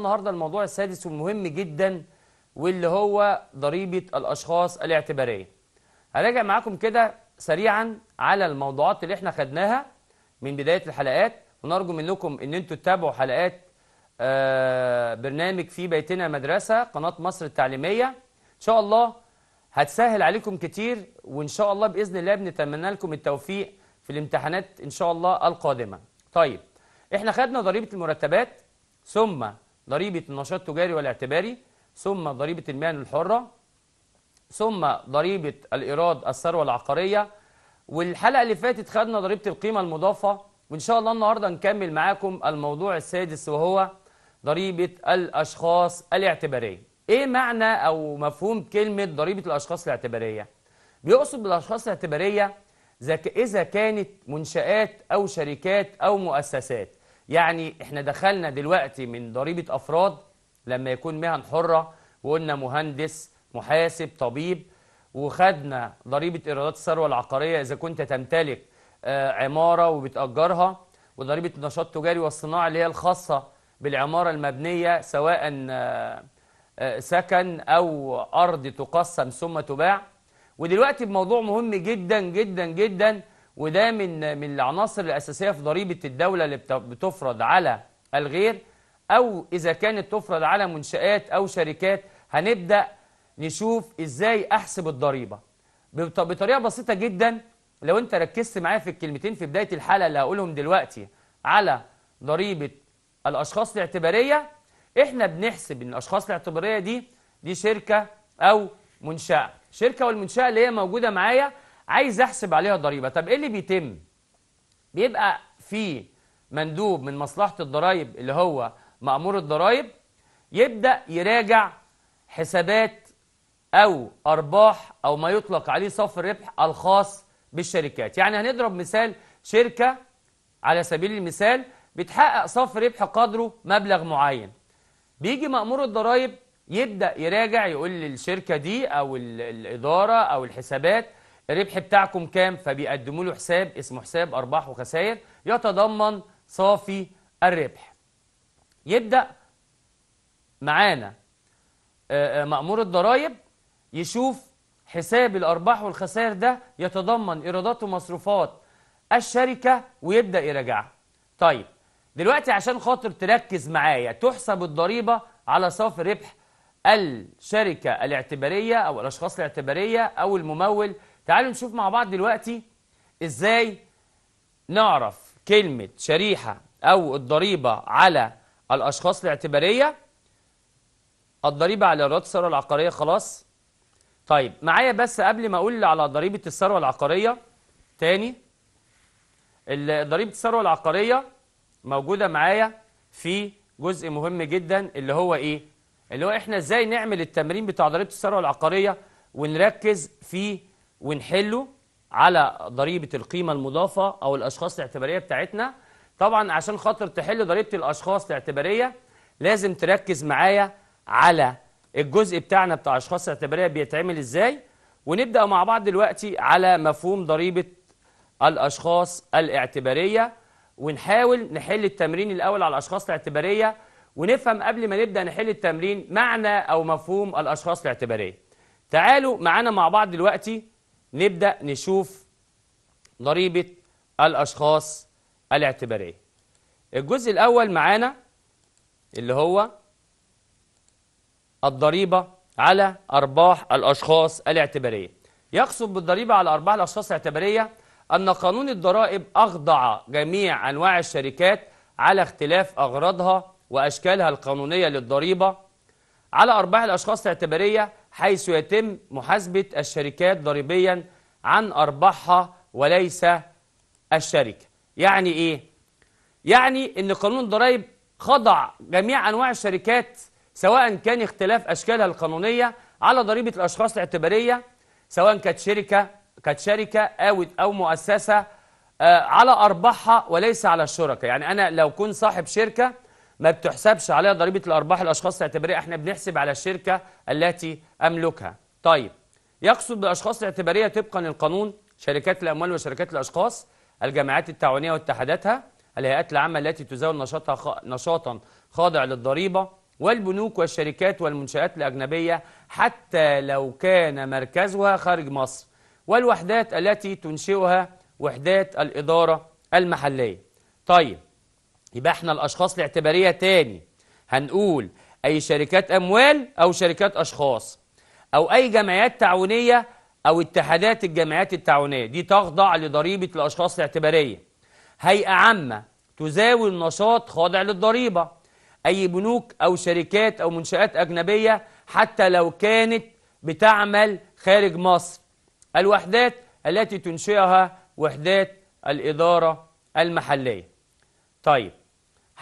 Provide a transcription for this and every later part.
النهاردة الموضوع السادس والمهم جدا واللي هو ضريبة الأشخاص الاعتبارية هراجع معاكم كده سريعا على الموضوعات اللي احنا خدناها من بداية الحلقات ونرجو منكم ان انتم تتابعوا حلقات آه، برنامج في بيتنا مدرسة قناة مصر التعليمية ان شاء الله هتسهل عليكم كتير وان شاء الله بإذن الله بنتمنى لكم التوفيق في الامتحانات ان شاء الله القادمة طيب احنا خدنا ضريبة المرتبات ثم ضريبة النشاط التجاري والاعتباري ثم ضريبة المهن الحرة ثم ضريبة الإيراد الثروة العقارية والحلقة اللي فاتت خدنا ضريبة القيمة المضافة وإن شاء الله النهاردة نكمل معاكم الموضوع السادس وهو ضريبة الأشخاص الاعتبارية إيه معنى أو مفهوم كلمة ضريبة الأشخاص الاعتبارية؟ بيقصد بالأشخاص الاعتبارية إذا كانت منشآت أو شركات أو مؤسسات يعني احنا دخلنا دلوقتي من ضريبة أفراد لما يكون مهن حرة وقلنا مهندس محاسب طبيب وخدنا ضريبة إيرادات الثروة العقارية إذا كنت تمتلك آه، عمارة وبتأجرها وضريبة النشاط التجاري والصناعي اللي هي الخاصة بالعمارة المبنية سواء آه، آه، سكن أو أرض تقسم ثم تباع ودلوقتي بموضوع مهم جدا جدا جدا وده من من العناصر الأساسية في ضريبة الدولة اللي بتفرض على الغير أو إذا كانت تفرض على منشآت أو شركات هنبدأ نشوف إزاي أحسب الضريبة بطريقة بسيطة جدا لو أنت ركزت معايا في الكلمتين في بداية الحلقة اللي هقولهم دلوقتي على ضريبة الأشخاص الاعتبارية إحنا بنحسب إن الأشخاص الاعتبارية دي دي شركة أو منشأة شركة والمنشأة اللي هي موجودة معايا عايز احسب عليها ضريبه طب ايه اللي بيتم بيبقى في مندوب من مصلحه الضرائب اللي هو مامور الضرائب يبدا يراجع حسابات او ارباح او ما يطلق عليه صف الربح الخاص بالشركات يعني هنضرب مثال شركه على سبيل المثال بتحقق صف ربح قدره مبلغ معين بيجي مأمور الضرائب يبدأ يراجع يقول للشركة دي أو الإدارة أو الحسابات الربح بتاعكم كام فبيقدموا له حساب اسمه حساب ارباح وخسائر يتضمن صافي الربح يبدا معانا آه، آه، مامور الضرائب يشوف حساب الارباح والخسائر ده يتضمن ايرادات ومصروفات الشركه ويبدا يراجعها طيب دلوقتي عشان خاطر تركز معايا تحسب الضريبه على صافي ربح الشركه الاعتباريه او الاشخاص الاعتباريه او الممول تعالوا نشوف مع بعض دلوقتي ازاي نعرف كلمة شريحة أو الضريبة على الأشخاص الاعتبارية الضريبة على إيرادات الثروة العقارية خلاص طيب معايا بس قبل ما أقول على ضريبة الثروة العقارية تاني ضريبة الثروة العقارية موجودة معايا في جزء مهم جدا اللي هو إيه؟ اللي هو إحنا إزاي نعمل التمرين بتاع ضريبة الثروة العقارية ونركز في ونحله على ضريبة القيمة المضافة أو الأشخاص الاعتبارية بتاعتنا طبعا عشان خاطر تحل ضريبة الأشخاص الاعتبارية لازم تركز معايا على الجزء بتاعنا بتاع أشخاص اعتبارية بيتعمل إزاي ونبدأ مع بعض دلوقتي على مفهوم ضريبة الأشخاص الاعتبارية ونحاول نحل التمرين الأول على الأشخاص الاعتبارية ونفهم قبل ما نبدأ نحل التمرين معنى أو مفهوم الأشخاص الاعتبارية تعالوا معانا مع بعض دلوقتي نبدأ نشوف ضريبة الأشخاص الاعتبارية الجزء الأول معانا اللي هو الضريبة على أرباح الأشخاص الاعتبارية يقصد بالضريبة على أرباح الأشخاص الاعتبارية أن قانون الضرائب أخضع جميع أنواع الشركات على اختلاف أغراضها وأشكالها القانونية للضريبة على أرباح الأشخاص الاعتبارية حيث يتم محاسبة الشركات ضريبيا عن أرباحها وليس الشركة يعني إيه؟ يعني أن قانون الضرائب خضع جميع أنواع الشركات سواء كان اختلاف أشكالها القانونية على ضريبة الأشخاص الاعتبارية سواء كانت شركة كانت شركة أو أو مؤسسة آه، على أرباحها وليس على الشركة يعني أنا لو كنت صاحب شركة ما بتحسبش عليها ضريبه الارباح الاشخاص الاعتباريه احنا بنحسب على الشركه التي املكها طيب يقصد بالاشخاص الاعتباريه طبقا للقانون شركات الاموال وشركات الاشخاص الجامعات التعاونيه واتحاداتها الهيئات العامه التي تزاول نشاطها خ... نشاطا خاضع للضريبه والبنوك والشركات والمنشات الاجنبيه حتى لو كان مركزها خارج مصر والوحدات التي تنشئها وحدات الاداره المحليه طيب يبقى احنا الأشخاص الاعتبارية تاني هنقول أي شركات أموال أو شركات أشخاص أو أي جمعيات تعاونية أو اتحادات الجمعيات التعاونية دي تخضع لضريبة الأشخاص الاعتبارية هيئة عامة تزاول النشاط خاضع للضريبة أي بنوك أو شركات أو منشآت أجنبية حتى لو كانت بتعمل خارج مصر الوحدات التي تنشئها وحدات الإدارة المحلية طيب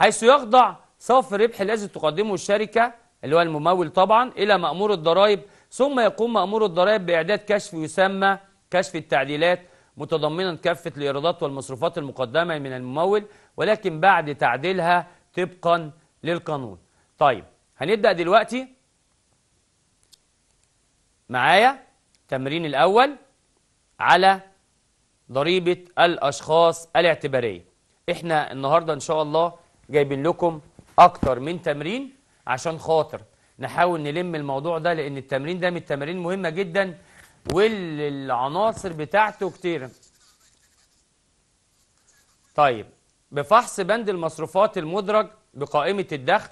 حيث يخضع صافي الربح الذي تقدمه الشركة اللي هو الممول طبعا إلى مأمور الضرائب ثم يقوم مأمور الضرائب بإعداد كشف يسمى كشف التعديلات متضمنا كافة الإيرادات والمصروفات المقدمة من الممول ولكن بعد تعديلها طبقا للقانون طيب هنبدأ دلوقتي معايا تمرين الأول على ضريبة الأشخاص الاعتبارية احنا النهاردة إن شاء الله جايبين لكم أكتر من تمرين عشان خاطر نحاول نلم الموضوع ده لأن التمرين ده من التمارين مهمة جدا والعناصر بتاعته كتيرة طيب بفحص بند المصروفات المدرج بقائمة الدخل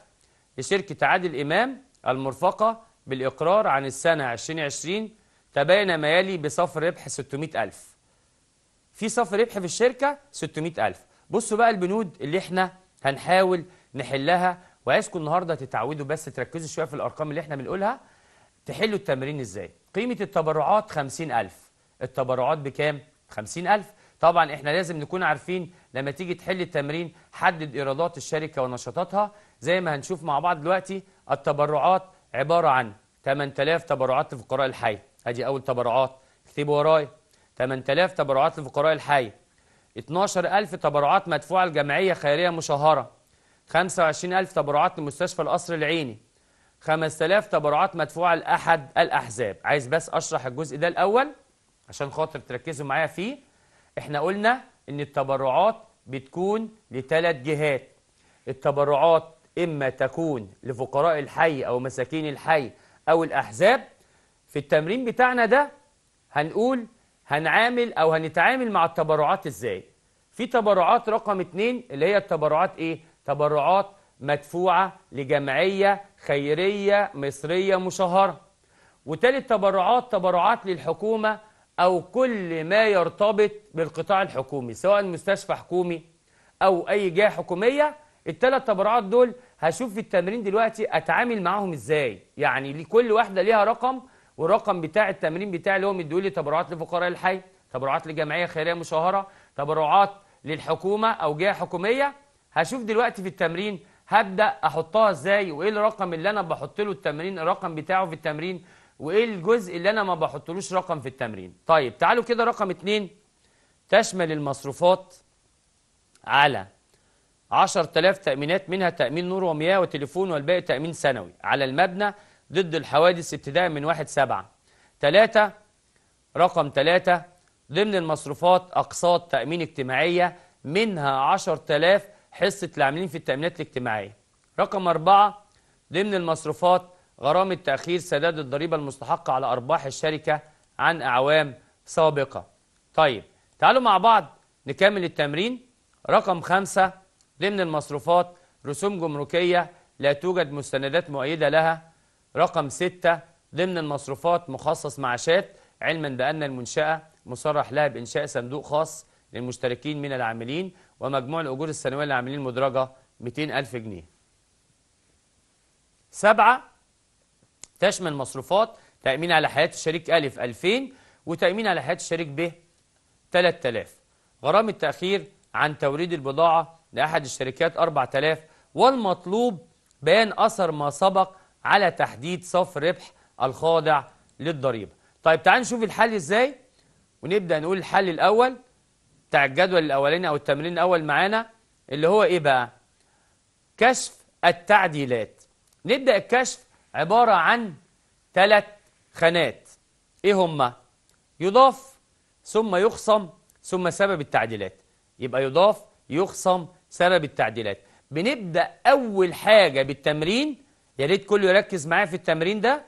لشركة عادل إمام المرفقة بالإقرار عن السنة 2020 تبين ما يلي بصف ربح 600000 في صف ربح في الشركة 600000 بصوا بقى البنود اللي احنا هنحاول نحلها وعايزكم النهارده تتعودوا بس تركزوا شويه في الارقام اللي احنا بنقولها تحلوا التمرين ازاي قيمه التبرعات 50000 التبرعات بكام 50000 طبعا احنا لازم نكون عارفين لما تيجي تحل التمرين حدد ايرادات الشركه ونشاطاتها زي ما هنشوف مع بعض دلوقتي التبرعات عباره عن 8000 تبرعات لفقراء الحي ادي اول تبرعات اكتبوا ورايا 8000 تبرعات لفقراء الحي 12000 تبرعات مدفوعة لجمعية خيرية مشهرة 25000 تبرعات لمستشفى القصر العيني 5000 تبرعات مدفوعة لأحد الأحزاب عايز بس أشرح الجزء ده الأول عشان خاطر تركزوا معايا فيه احنا قلنا ان التبرعات بتكون لثلاث جهات التبرعات إما تكون لفقراء الحي أو مساكين الحي أو الأحزاب في التمرين بتاعنا ده هنقول هنعامل أو هنتعامل مع التبرعات إزاي في تبرعات رقم اتنين اللي هي التبرعات ايه؟ تبرعات مدفوعة لجمعية خيرية مصرية مشهرة وتالت تبرعات تبرعات للحكومة أو كل ما يرتبط بالقطاع الحكومي سواء مستشفى حكومي أو أي جهة حكومية التلات تبرعات دول هشوف في التمرين دلوقتي أتعامل معاهم إزاي يعني كل واحدة ليها رقم والرقم بتاع التمرين بتاعي اللي هو مديهولي تبرعات لفقراء الحي تبرعات لجمعية خيرية مشهرة تبرعات للحكومة أو جهة حكومية هشوف دلوقتي في التمرين هبدأ أحطها إزاي وإيه الرقم اللي أنا بحط له التمرين الرقم بتاعه في التمرين وإيه الجزء اللي أنا ما بحطلوش رقم في التمرين طيب تعالوا كده رقم اتنين تشمل المصروفات على 10000 تأمينات منها تأمين نور ومياه وتليفون والباقي تأمين سنوي على المبنى ضد الحوادث ابتداء من 1 7 3 رقم 3 ضمن المصروفات أقساط تأمين اجتماعية منها 10000 حصة العاملين في التأمينات الاجتماعية رقم أربعة ضمن المصروفات غرامة تأخير سداد الضريبة المستحقة على أرباح الشركة عن أعوام سابقة طيب تعالوا مع بعض نكمل التمرين رقم خمسة ضمن المصروفات رسوم جمركية لا توجد مستندات مؤيدة لها رقم ستة ضمن المصروفات مخصص معاشات علما بأن المنشأة مصرح لها بإنشاء صندوق خاص للمشتركين من العاملين ومجموع الأجور السنوية للعاملين المدرجة 200000 جنيه سبعة تشمل مصروفات تأمين على حياة الشريك ألف 2000 وتأمين على حياة الشريك ب 3000 غرامة تأخير عن توريد البضاعة لأحد الشركات 4000 والمطلوب بيان أثر ما سبق على تحديد صف ربح الخاضع للضريبة طيب تعال نشوف الحل إزاي ونبدأ نقول الحل الأول بتاع الجدول الأولاني أو التمرين الأول معانا اللي هو إيه بقى؟ كشف التعديلات نبدأ الكشف عبارة عن ثلاث خانات إيه هما؟ يضاف ثم يخصم ثم سبب التعديلات يبقى يضاف يخصم سبب التعديلات بنبدأ أول حاجة بالتمرين يا ريت كله يركز معايا في التمرين ده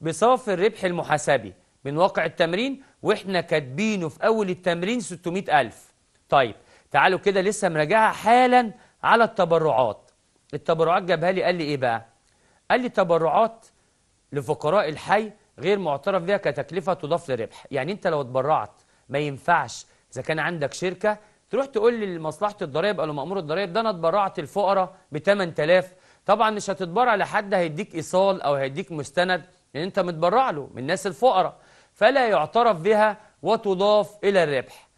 بصافي الربح المحاسبي من واقع التمرين واحنا كاتبينه في اول التمرين 600000 طيب تعالوا كده لسه مراجعها حالا على التبرعات التبرعات جابها لي قال لي ايه بقى قال لي تبرعات لفقراء الحي غير معترف بها كتكلفه تضاف لربح يعني انت لو اتبرعت ما ينفعش اذا كان عندك شركه تروح تقول لمصلحه الضرايب او لمامور الضرايب ده انا اتبرعت الفقراء ب 8000 طبعا مش هتتبرع لحد هيديك ايصال او هيديك مستند لان انت متبرع له من ناس الفقراء فلا يعترف بها وتضاف إلى الربح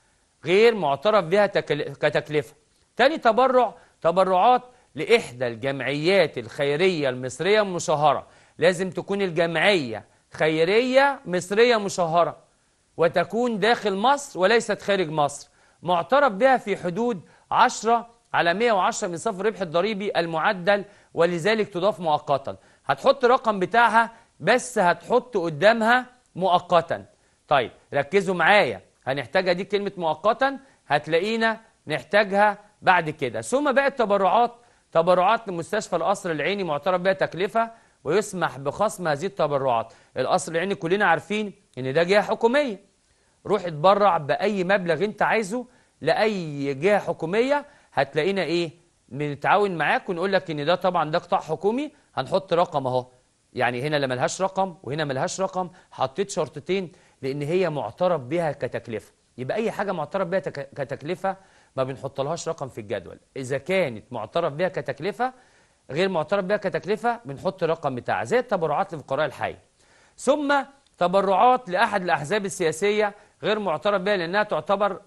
غير معترف بها كتكلفة تاني تبرع تبرعات لإحدى الجمعيات الخيرية المصرية المشهرة لازم تكون الجمعية خيرية مصرية مشهرة وتكون داخل مصر وليست خارج مصر معترف بها في حدود 10 على 110 من صفر الربح الضريبي المعدل ولذلك تضاف مؤقتا هتحط رقم بتاعها بس هتحط قدامها مؤقتا طيب ركزوا معايا هنحتاجها دي كلمة مؤقتا هتلاقينا نحتاجها بعد كده ثم بقى التبرعات تبرعات لمستشفى القصر العيني معترف بها تكلفة ويسمح بخصم هذه التبرعات القصر العيني كلنا عارفين ان ده جهة حكومية روح اتبرع بأي مبلغ انت عايزه لأي جهة حكومية هتلاقينا ايه بنتعاون معاك ونقول لك ان ده طبعا ده قطاع حكومي هنحط رقم اهو يعني هنا لا ملهاش رقم وهنا ملهاش رقم حطيت شرطتين لان هي معترف بها كتكلفه يبقى اي حاجه معترف بها كتكلفه ما بنحطلهاش رقم في الجدول اذا كانت معترف بها كتكلفه غير معترف بها كتكلفه بنحط الرقم بتاعها زي التبرعات لفقراء الحي ثم تبرعات لاحد الاحزاب السياسيه غير معترف بها لانها تعتبر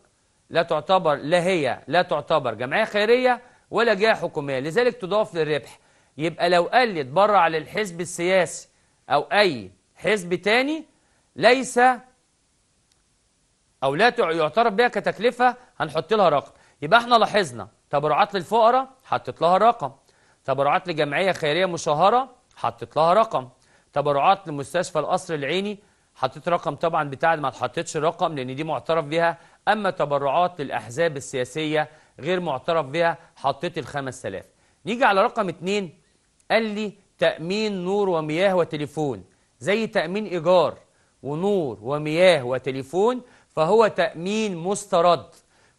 لا تعتبر لا هي لا تعتبر جمعيه خيريه ولا جهه حكوميه لذلك تضاف للربح يبقى لو قال لي اتبرع للحزب السياسي أو أي حزب تاني ليس أو لا يعترف بها كتكلفة هنحط لها رقم يبقى احنا لاحظنا تبرعات للفقراء حطت لها رقم تبرعات لجمعية خيرية مشهرة حطت لها رقم تبرعات لمستشفى القصر العيني حطيت رقم طبعا بتاع ما اتحطتش رقم لان دي معترف بها اما تبرعات للاحزاب السياسيه غير معترف بها حطيت ال 5000 نيجي على رقم اثنين قال لي تأمين نور ومياه وتليفون زي تأمين إيجار ونور ومياه وتليفون فهو تأمين مسترد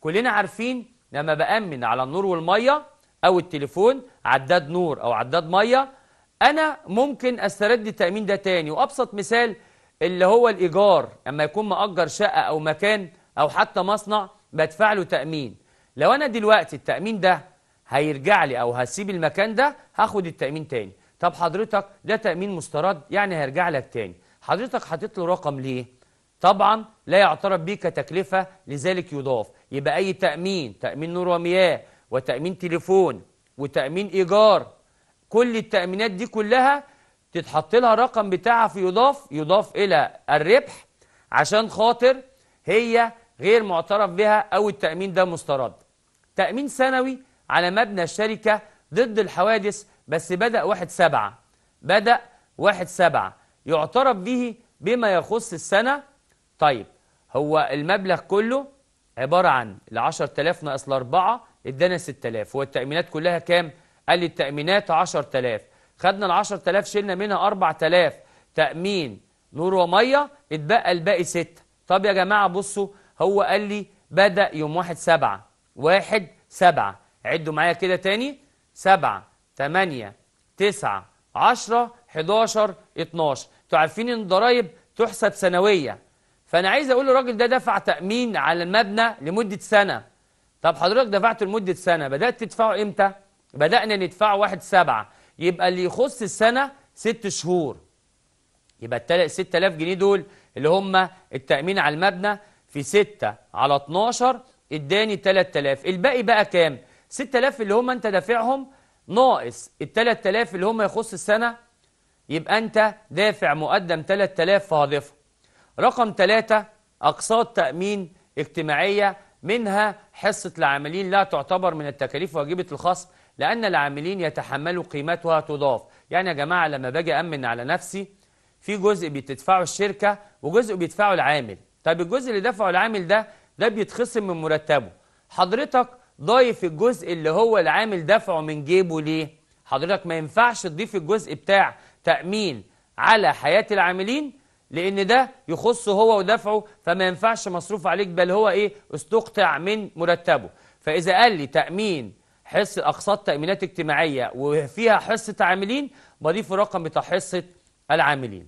كلنا عارفين لما بأمن على النور والمية أو التليفون عداد نور أو عداد مية أنا ممكن أسترد التأمين ده تاني وأبسط مثال اللي هو الإيجار أما يكون مأجر شقة أو مكان أو حتى مصنع بدفع له تأمين لو أنا دلوقتي التأمين ده هيرجع لي او هسيب المكان ده هاخد التامين تاني طب حضرتك ده تامين مسترد يعني هيرجع لك تاني حضرتك حاطط له رقم ليه طبعا لا يعترف به كتكلفه لذلك يضاف يبقى اي تامين تامين نور ومياه وتامين تليفون وتامين ايجار كل التامينات دي كلها تتحط لها رقم بتاعها في يضاف يضاف الى الربح عشان خاطر هي غير معترف بها او التامين ده مسترد تامين سنوي على مبنى الشركة ضد الحوادث بس بدأ واحد سبعة بدأ واحد سبعة يعترف به بما يخص السنة طيب هو المبلغ كله عبارة عن العشر 10000 ناقص الأربعة ادانا 6000 هو التأمينات كلها كام؟ قال لي التأمينات 10000 خدنا العشر 10000 شلنا منها 4000 تأمين نور ومية اتبقى الباقي ستة طب يا جماعة بصوا هو قال لي بدأ يوم واحد سبعة واحد سبعة عدوا معايا كده تاني سبعة تمانية تسعة عشرة 11 12 انتوا عارفين ان الضرايب تحسب سنوية فانا عايز اقول الراجل ده دفع تأمين على المبنى لمدة سنة طب حضرتك دفعته لمدة سنة بدأت تدفعه امتى؟ بدأنا ندفعه 1 7 يبقى اللي يخص السنة ست شهور يبقى ستة 6000 جنيه دول اللي هم التأمين على المبنى في 6 على 12 اداني 3000 الباقي بقى كام؟ 6000 اللي هم انت دافعهم ناقص ال 3000 اللي هم يخص السنه يبقى انت دافع مقدم 3000 فهضفه رقم 3 اقساط تامين اجتماعيه منها حصه العاملين لا تعتبر من التكاليف واجبه الخصم لان العاملين يتحملوا قيمتها تضاف يعني يا جماعه لما باجي امن على نفسي في جزء بتدفعه الشركه وجزء بيدفعه العامل طب الجزء اللي دفعه العامل ده ده بيتخصم من مرتبه حضرتك ضايف الجزء اللي هو العامل دفعه من جيبه ليه حضرتك ما ينفعش تضيف الجزء بتاع تأمين على حياة العاملين لأن ده يخصه هو ودفعه فما ينفعش مصروف عليك بل هو إيه استقطع من مرتبه فإذا قال لي تأمين حصة أقساط تأمينات اجتماعية وفيها حصة عاملين بضيف الرقم بتاع حصة العاملين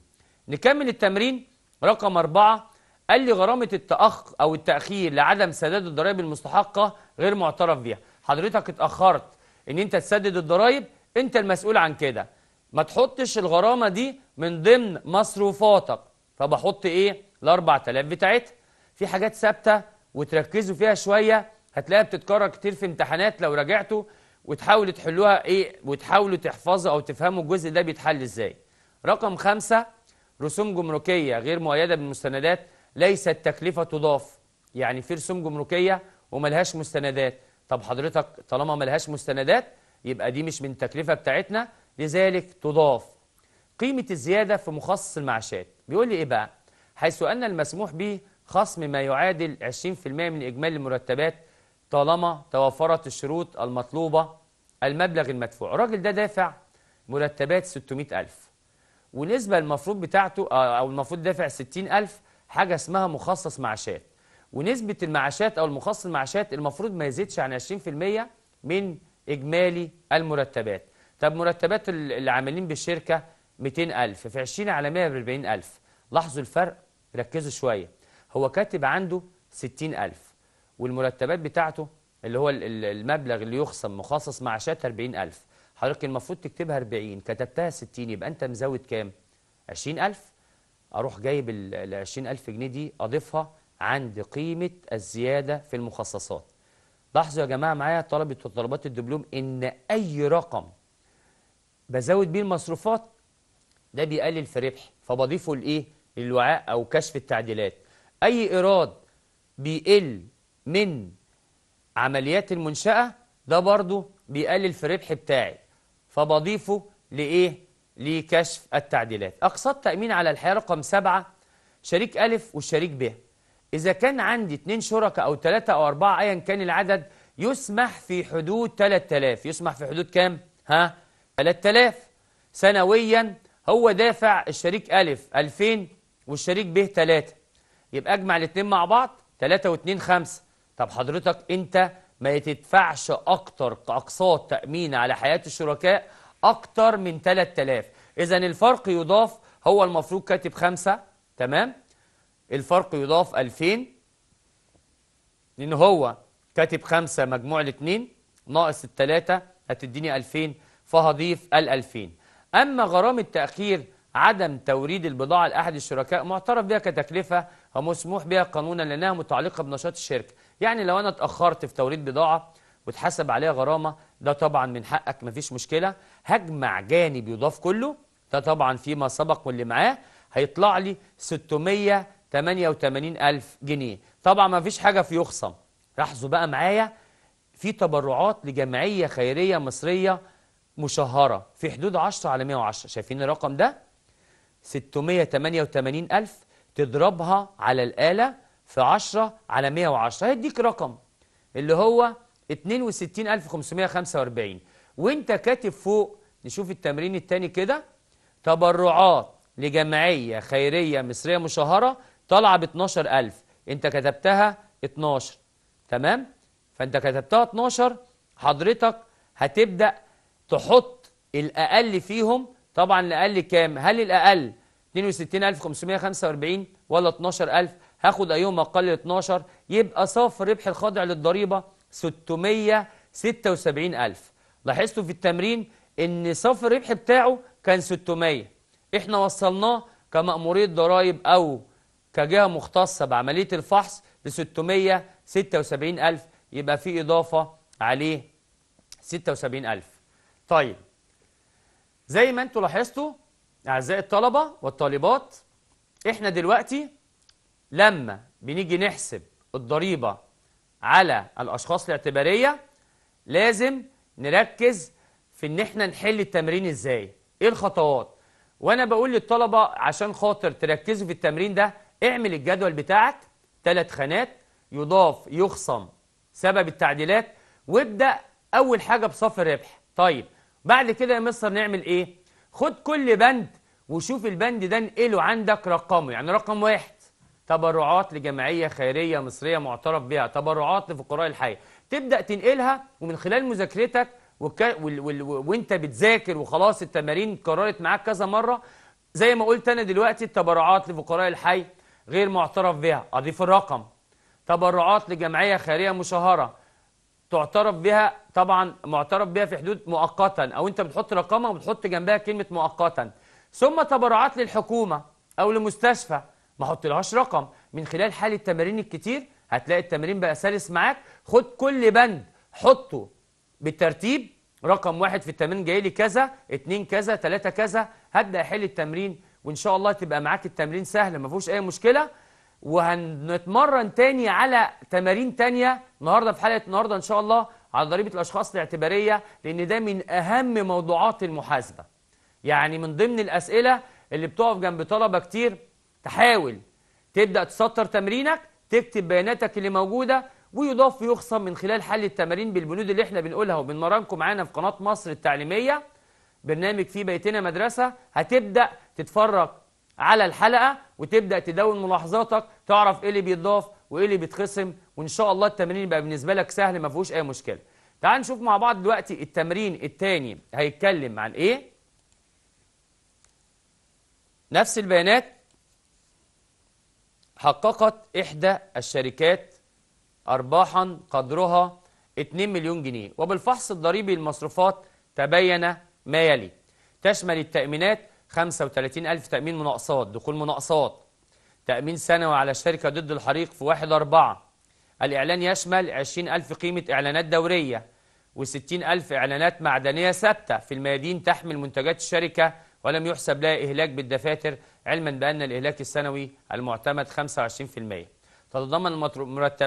نكمل التمرين رقم أربعة قال لي غرامة التأخ أو التأخير لعدم سداد الضرائب المستحقة غير معترف بيها حضرتك اتأخرت إن أنت تسدد الضرائب أنت المسؤول عن كده ما تحطش الغرامة دي من ضمن مصروفاتك فبحط إيه ال 4000 بتاعتها في حاجات ثابتة وتركزوا فيها شوية هتلاقيها بتتكرر كتير في امتحانات لو راجعتوا وتحاولوا تحلوها إيه وتحاولوا تحفظوا أو تفهموا الجزء ده بيتحل إزاي رقم خمسة رسوم جمركية غير مؤيدة بالمستندات ليست تكلفة تضاف يعني في رسوم جمركية وملهاش مستندات طب حضرتك طالما ملهاش مستندات يبقى دي مش من التكلفة بتاعتنا لذلك تضاف قيمة الزيادة في مخصص المعاشات بيقول لي إيه بقى حيث أن المسموح به خصم ما يعادل 20% من إجمالي المرتبات طالما توفرت الشروط المطلوبة المبلغ المدفوع الراجل ده دافع مرتبات 600 ألف ونسبة المفروض بتاعته آه، أو المفروض دافع 60 ألف حاجه اسمها مخصص معاشات ونسبه المعاشات او المخصص المعاشات المفروض ما يزيدش عن 20% من اجمالي المرتبات طب مرتبات العاملين بالشركه 200000 في 20 على 100 ب 40000 لاحظوا الفرق ركزوا شويه هو كاتب عنده 60000 والمرتبات بتاعته اللي هو المبلغ اللي يخصم مخصص معاشات 40000 حضرتك المفروض تكتبها 40 كتبتها 60 يبقى انت مزود كام 20000 أروح جايب ال 20000 جنيه دي أضيفها عند قيمة الزيادة في المخصصات لاحظوا يا جماعة معايا طلبة وطلبات الدبلوم إن أي رقم بزود بيه المصروفات ده بيقلل في ربحي فبضيفه لإيه؟ للوعاء أو كشف التعديلات أي إيراد بيقل من عمليات المنشأة ده برضه بيقلل في الربح بتاعي فبضيفه لإيه؟ لكشف التعديلات أقساط تأمين على الحياة رقم 7 شريك ألف والشريك ب إذا كان عندي اثنين شركاء أو ثلاثة أو أربعة أيا كان العدد يسمح في حدود 3000 يسمح في حدود كام؟ ها 3000 سنويا هو دافع الشريك ألف 2000 والشريك ب 3 يبقى أجمع الاثنين مع بعض 3 و2 5 طب حضرتك أنت ما تدفعش أكتر كأقساط تأمين على حياة الشركاء أكتر من 3000 إذا الفرق يضاف هو المفروض كاتب 5 تمام الفرق يضاف 2000 لأن هو كاتب 5 مجموع الاثنين ناقص الثلاثة هتديني 2000 فهضيف ال 2000 أما غرامة تأخير عدم توريد البضاعة لأحد الشركاء معترف بها كتكلفة ومسموح بها قانونا لأنها متعلقة بنشاط الشركة يعني لو أنا اتأخرت في توريد بضاعة وتحسب عليها غرامة ده طبعا من حقك مفيش مشكلة هجمع جانب يضاف كله ده طبعا فيما سبق واللي معاه هيطلع لي 688 ألف جنيه طبعا ما فيش حاجة في يخصم لاحظوا بقى معايا في تبرعات لجمعية خيرية مصرية مشهرة في حدود 10 على 110 شايفين الرقم ده 688 ألف تضربها على الآلة في 10 على 110 هيديك رقم اللي هو 62545 وانت كاتب فوق نشوف التمرين الثاني كده تبرعات لجمعية خيرية مصرية مشهرة طالعة ب 12000 انت كتبتها 12 تمام فانت كتبتها 12 حضرتك هتبدأ تحط الأقل فيهم طبعا الأقل كام هل الأقل 62545 ولا 12000 هاخد أيهم أقل 12 يبقى صافي الربح الخاضع للضريبة 676000 لاحظتوا في التمرين ان صف الربح بتاعه كان 600 احنا وصلناه كمأمورية ضرائب او كجهة مختصة بعملية الفحص ل 676000 يبقى في إضافة عليه 76000 طيب زي ما انتم لاحظتوا أعزائي الطلبة والطالبات احنا دلوقتي لما بنيجي نحسب الضريبة على الأشخاص الاعتبارية لازم نركز في ان احنا نحل التمرين ازاي ايه الخطوات وانا بقول للطلبه عشان خاطر تركزوا في التمرين ده اعمل الجدول بتاعك ثلاث خانات يضاف يخصم سبب التعديلات وابدا اول حاجه بصف الربح طيب بعد كده يا مستر نعمل ايه خد كل بند وشوف البند ده انقله عندك رقمه يعني رقم واحد تبرعات لجمعيه خيريه مصريه معترف بها تبرعات لفقراء الحي تبدا تنقلها ومن خلال مذاكرتك و... وال... وال... وانت بتذاكر وخلاص التمارين اتكررت معاك كذا مره زي ما قلت انا دلوقتي التبرعات لفقراء الحي غير معترف بها اضيف الرقم تبرعات لجمعيه خيريه مشهره تعترف بها طبعا معترف بها في حدود مؤقتا او انت بتحط رقمها وبتحط جنبها كلمه مؤقتا ثم تبرعات للحكومه او لمستشفى ما احطلهاش رقم من خلال حال التمارين الكتير هتلاقي التمرين بقى سلس معاك خد كل بند حطه بالترتيب رقم واحد في التمرين جاي لي كذا اتنين كذا تلاتة كذا هبدأ أحل التمرين وإن شاء الله تبقى معاك التمرين سهل ما فيهوش أي مشكلة وهنتمرن تاني على تمارين تانية النهاردة في حلقة النهاردة إن شاء الله على ضريبة الأشخاص الاعتبارية لأن ده من أهم موضوعات المحاسبة يعني من ضمن الأسئلة اللي بتقف جنب طلبة كتير تحاول تبدأ تسطر تمرينك تكتب بياناتك اللي موجودة ويضاف ويخصم من خلال حل التمارين بالبنود اللي احنا بنقولها وبنمرنكم معانا في قناة مصر التعليمية برنامج في بيتنا مدرسة هتبدأ تتفرج على الحلقة وتبدأ تدون ملاحظاتك تعرف ايه اللي بيتضاف وايه اللي بيتخصم وان شاء الله التمرين يبقى بالنسبة لك سهل ما فيهوش اي مشكلة تعال نشوف مع بعض دلوقتي التمرين الثاني هيتكلم عن ايه نفس البيانات حققت إحدى الشركات أرباحا قدرها 2 مليون جنيه وبالفحص الضريبي للمصروفات تبين ما يلي تشمل التأمينات 35 ألف تأمين مناقصات دخول مناقصات تأمين سنوي على الشركة ضد الحريق في 1 4 الإعلان يشمل 20 ألف قيمة إعلانات دورية و60 ألف إعلانات معدنية ثابتة في الميادين تحمل منتجات الشركة ولم يحسب لها إهلاك بالدفاتر علما بأن الإهلاك السنوي المعتمد 25% تتضمن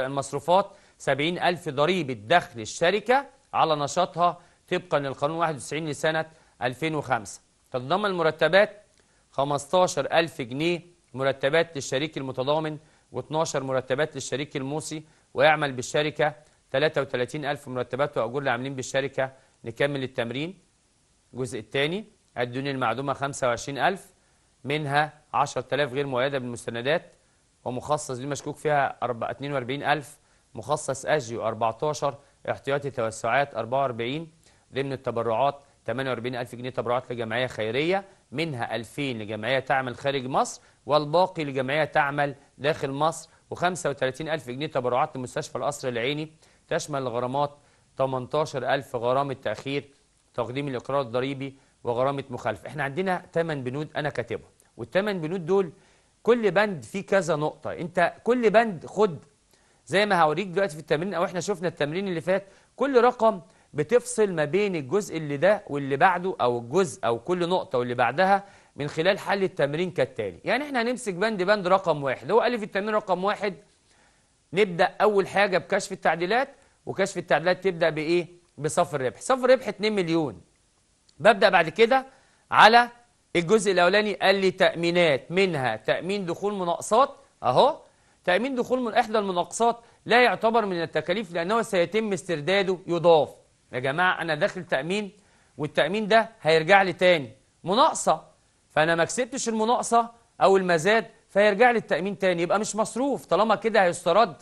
المصروفات 70 ألف ضريبة دخل الشركة على نشاطها طبقا للقانون 91 لسنة 2005 تتضمن المرتبات 15 ألف جنيه مرتبات للشريك المتضامن و12 مرتبات للشريك الموصي ويعمل بالشركة 33 ألف مرتبات وأجور لعملين بالشركة نكمل التمرين الجزء الثاني الدنيا المعدومة 25 ألف منها 10 ألف غير مؤيدة بالمستندات ومخصص للمشكوك فيها 42000 مخصص أجيو 14 احتياطي توسعات 44 ضمن التبرعات 48000 جنيه تبرعات لجمعية خيرية منها 2000 لجمعية تعمل خارج مصر والباقي لجمعية تعمل داخل مصر و35000 جنيه تبرعات لمستشفى القصر العيني تشمل الغرامات 18000 غرامة تأخير تقديم الإقرار الضريبي وغرامة مخالفة احنا عندنا 8 بنود أنا كاتبهم والثمان بنود دول كل بند فيه كذا نقطة انت كل بند خد زي ما هوريك دلوقتي في التمرين او احنا شفنا التمرين اللي فات كل رقم بتفصل ما بين الجزء اللي ده واللي بعده او الجزء او كل نقطة واللي بعدها من خلال حل التمرين كالتالي يعني احنا هنمسك بند بند رقم واحد هو قال في التمرين رقم واحد نبدأ أول حاجة بكشف التعديلات وكشف التعديلات تبدأ بإيه؟ بصفر الربح صفر الربح 2 مليون ببدأ بعد كده على الجزء الأولاني قال لي تأمينات منها تأمين دخول مناقصات أهو تأمين دخول من إحدى المناقصات لا يعتبر من التكاليف لأنه سيتم استرداده يضاف يا جماعة أنا داخل تأمين والتأمين ده هيرجع لي تاني مناقصة فأنا ما كسبتش المناقصة أو المزاد فيرجع لي التأمين تاني يبقى مش مصروف طالما كده هيسترد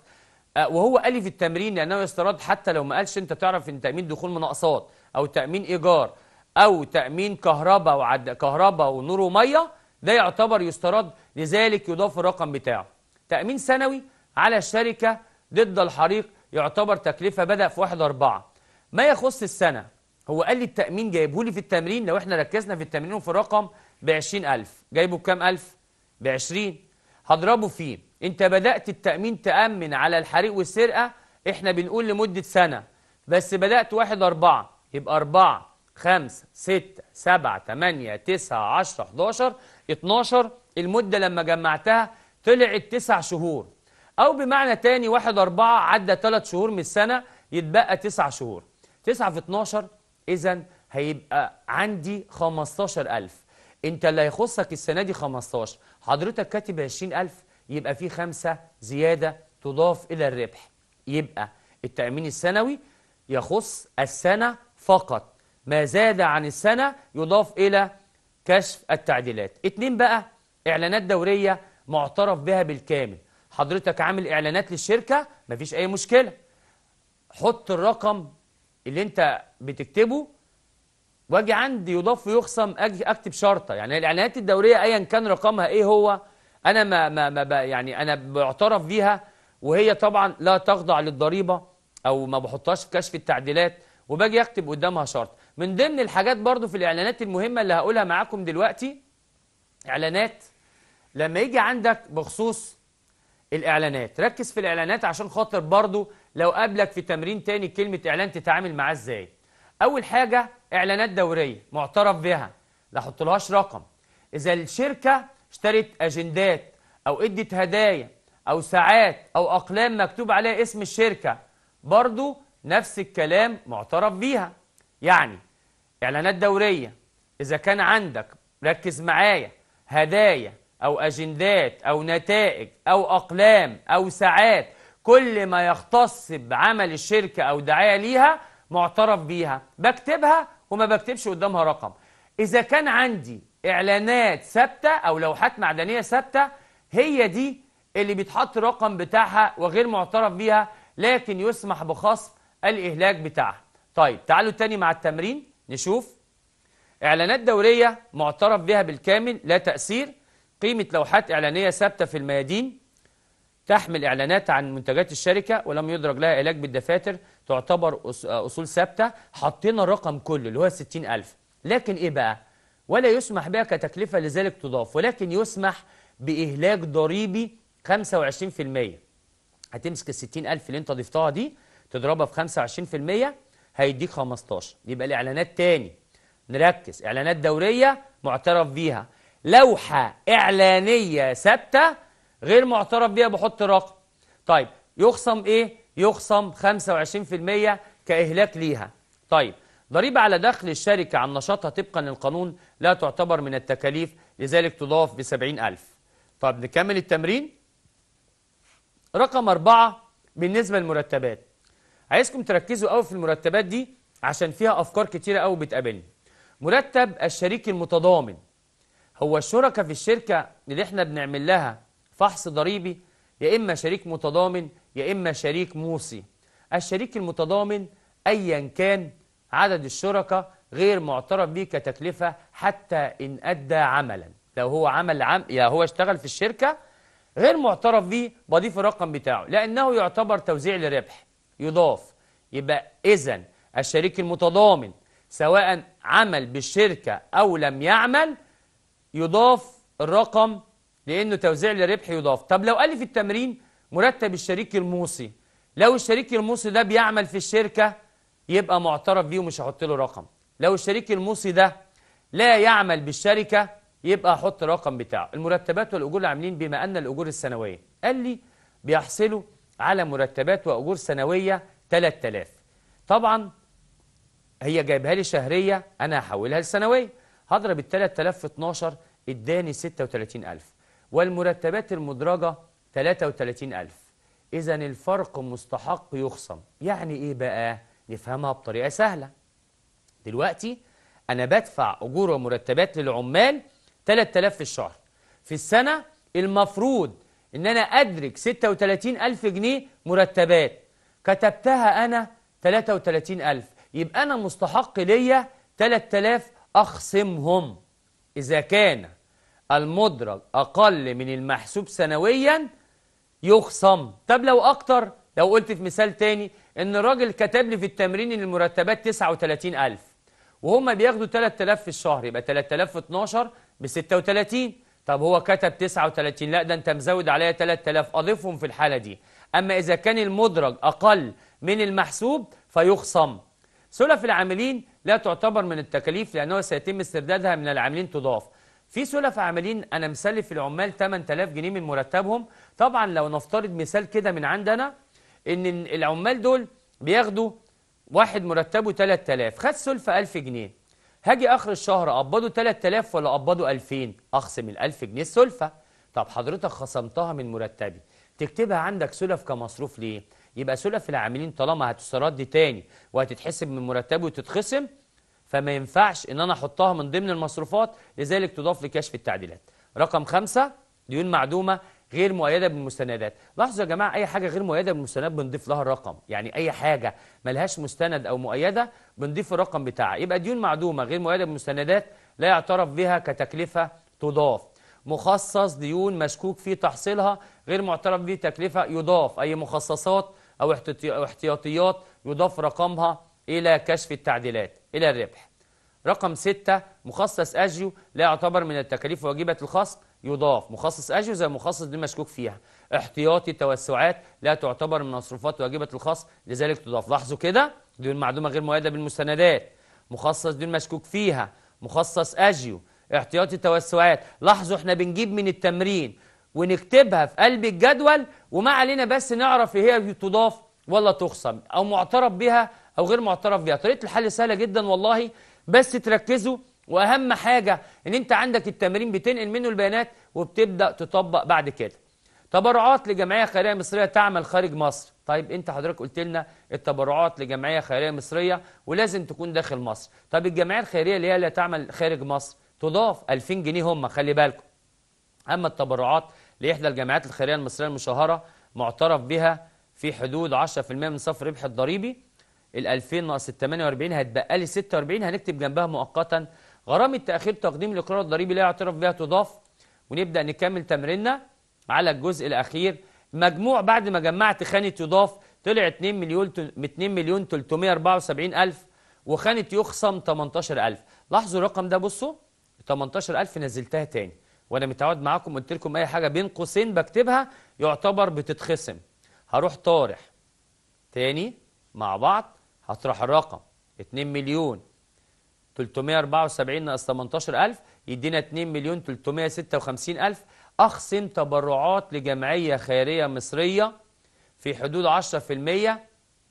آه، وهو قال لي في التمرين لأنه يسترد حتى لو ما قالش أنت تعرف إن تأمين دخول مناقصات أو تأمين إيجار أو تأمين كهرباء وعد كهرباء ونور ومية ده يعتبر يسترد لذلك يضاف الرقم بتاعه تأمين سنوي على الشركة ضد الحريق يعتبر تكلفة بدأ في 1 4 ما يخص السنة هو قال لي التأمين جايبه لي في التمرين لو احنا ركزنا في التمرين وفي الرقم ب 20000 جايبه بكام 1000 ب 20 هضربه فيه انت بدأت التأمين تأمن على الحريق والسرقة احنا بنقول لمدة سنة بس بدأت 1 4 يبقى 4 5 6 7 8 9 10 11 12 المدة لما جمعتها طلعت 9 شهور أو بمعنى تاني 1 4 عدى 3 شهور من السنة يتبقى 9 شهور 9 في 12 إذا هيبقى عندي 15000 أنت اللي هيخصك السنة دي 15 حضرتك كاتب 20000 يبقى في 5 زيادة تضاف إلى الربح يبقى التأمين السنوي يخص السنة فقط ما زاد عن السنة يضاف إلى كشف التعديلات اتنين بقى إعلانات دورية معترف بها بالكامل حضرتك عامل إعلانات للشركة مفيش أي مشكلة حط الرقم اللي أنت بتكتبه واجي عندي يضاف ويخصم اجي اكتب شرطه يعني الاعلانات الدوريه ايا كان رقمها ايه هو انا ما ما, ما يعني انا بعترف بيها وهي طبعا لا تخضع للضريبه او ما بحطهاش في كشف التعديلات وباجي اكتب قدامها شرط من ضمن الحاجات برضو في الإعلانات المهمة اللي هقولها معاكم دلوقتي إعلانات لما يجي عندك بخصوص الإعلانات ركز في الإعلانات عشان خاطر برضو لو قابلك في تمرين تاني كلمة إعلان تتعامل معاه إزاي أول حاجة إعلانات دورية معترف بها لا حطلهاش رقم إذا الشركة اشترت أجندات أو ادت هدايا أو ساعات أو أقلام مكتوب عليها اسم الشركة برضو نفس الكلام معترف بيها يعني إعلانات دورية إذا كان عندك ركز معايا هدايا أو أجندات أو نتائج أو أقلام أو ساعات كل ما يختص بعمل الشركة أو دعاية ليها معترف بيها بكتبها وما بكتبش قدامها رقم إذا كان عندي إعلانات ثابتة أو لوحات معدنية ثابتة هي دي اللي بيتحط رقم بتاعها وغير معترف بيها لكن يسمح بخصم الإهلاك بتاعها طيب تعالوا تاني مع التمرين نشوف إعلانات دورية معترف بها بالكامل لا تأثير قيمة لوحات إعلانية ثابتة في الميادين تحمل إعلانات عن منتجات الشركة ولم يدرج لها علاج بالدفاتر تعتبر أصول ثابتة حطينا الرقم كله اللي هو 60000 لكن إيه بقى؟ ولا يسمح بها كتكلفة لذلك تضاف ولكن يسمح بإهلاك ضريبي 25% هتمسك ال 60000 اللي أنت ضفتها دي تضربها في 25% هيديك 15 يبقى الإعلانات تاني نركز إعلانات دورية معترف بيها لوحة إعلانية ثابتة غير معترف بيها بحط رقم طيب يخصم إيه؟ يخصم 25% كإهلاك ليها طيب ضريبة على دخل الشركة عن نشاطها طبقا للقانون لا تعتبر من التكاليف لذلك تضاف ب 70000 طب نكمل التمرين رقم أربعة بالنسبة للمرتبات عايزكم تركزوا قوي في المرتبات دي عشان فيها افكار كتيره قوي بتقابلني مرتب الشريك المتضامن هو الشركاء في الشركه اللي احنا بنعمل لها فحص ضريبي يا اما شريك متضامن يا اما شريك موصي الشريك المتضامن ايا كان عدد الشركة غير معترف به كتكلفه حتى ان ادى عملا لو هو عمل عم يا هو اشتغل في الشركه غير معترف به بضيف الرقم بتاعه لانه يعتبر توزيع لربح يضاف يبقى إذا الشريك المتضامن سواء عمل بالشركة أو لم يعمل يضاف الرقم لأنه توزيع للربح يضاف طب لو قال لي في التمرين مرتب الشريك الموصي لو الشريك الموصي ده بيعمل في الشركة يبقى معترف بيه ومش هحط له رقم لو الشريك الموصي ده لا يعمل بالشركة يبقى أحط الرقم بتاعه المرتبات والأجور عاملين بما أن الأجور السنوية قال لي بيحصلوا على مرتبات وأجور سنوية 3000 طبعا هي جايبها لي شهرية أنا هحولها لسنوية هضرب ال 3000 في 12 اداني 36000 والمرتبات المدرجة 33000 إذا الفرق مستحق يخصم يعني إيه بقى؟ نفهمها بطريقة سهلة دلوقتي أنا بدفع أجور ومرتبات للعمال 3000 في الشهر في السنة المفروض إن أنا أدرك 36 ألف جنيه مرتبات كتبتها أنا 33 ألف يبقى أنا مستحق ليا 3000 أخصمهم إذا كان المدرج أقل من المحسوب سنويا يخصم طب لو أكتر لو قلت في مثال تاني إن الراجل كتب لي في التمرين إن المرتبات 39000 وهما وهم بياخدوا 3000 في الشهر يبقى 3000 في 12 ب 36 طب هو كتب 39 لا ده أنت مزود عليا 3000 أضيفهم في الحالة دي أما إذا كان المدرج أقل من المحسوب فيخصم سلف العاملين لا تعتبر من التكاليف لأنه سيتم استردادها من العاملين تضاف في سلف عاملين أنا مسلف العمال 8000 جنيه من مرتبهم طبعا لو نفترض مثال كده من عندنا إن العمال دول بياخدوا واحد مرتبه 3000 خد سلفة 1000 جنيه هاجي اخر الشهر اقبضه 3000 ولا اقبضه 2000 اخصم ال 1000 جنيه السلفه طب حضرتك خصمتها من مرتبي تكتبها عندك سلف كمصروف ليه يبقى سلف العاملين طالما هتسترد تاني وهتتحسب من مرتبي وتتخصم فما ينفعش ان انا احطها من ضمن المصروفات لذلك تضاف لكشف التعديلات رقم خمسة ديون معدومة غير مؤيده بالمستندات لاحظوا يا جماعه اي حاجه غير مؤيده بالمستندات بنضيف لها الرقم يعني اي حاجه ملهاش مستند او مؤيده بنضيف الرقم بتاعها يبقى ديون معدومه غير مؤيده بالمستندات لا يعترف بها كتكلفه تضاف مخصص ديون مشكوك في تحصيلها غير معترف به تكلفه يضاف اي مخصصات او احتياطيات يضاف رقمها الى كشف التعديلات الى الربح رقم 6 مخصص اجيو لا يعتبر من التكاليف واجبه الخصم يضاف مخصص أجهزة مخصص للمشكوك فيها احتياطي توسعات لا تعتبر من مصروفات واجبة الخاص لذلك تضاف لاحظوا كده دي معلومة غير مؤيدة بالمستندات مخصص مشكوك فيها مخصص أجيو احتياطي توسعات لاحظوا احنا بنجيب من التمرين ونكتبها في قلب الجدول وما علينا بس نعرف هي تضاف ولا تخصم او معترف بها او غير معترف بها طريقه الحل سهله جدا والله بس تركزوا واهم حاجه ان انت عندك التمرين بتنقل منه البيانات وبتبدا تطبق بعد كده تبرعات لجمعيه خيريه مصريه تعمل خارج مصر طيب انت حضرتك قلت لنا التبرعات لجمعيه خيريه مصريه ولازم تكون داخل مصر طب الجمعيه الخيريه اللي هي لا تعمل خارج مصر تضاف 2000 جنيه هم خلي بالكم اما التبرعات لاحدى الجمعيات الخيريه المصريه المشهره معترف بها في حدود 10% من صافي الربح الضريبي ال 2000 ناقص ال 48 هتبقى لي 46 هنكتب جنبها مؤقتا غرامة تأخير تقديم الإقرار الضريبي لا يعترف بها تضاف ونبدأ نكمل تمريننا على الجزء الأخير مجموع بعد ما جمعت خانة يضاف طلع 2 مليون 2 مليون 374 ألف وخانة يخصم 18 ألف لاحظوا الرقم ده بصوا 18 ألف نزلتها تاني وأنا متعود معاكم قلت لكم أي حاجة بين قوسين بكتبها يعتبر بتتخصم هروح طارح تاني مع بعض هطرح الرقم 2 مليون 374 ناقص 18000 يدينا 2 مليون 356000 اخصم تبرعات لجمعية خيرية مصرية في حدود 10%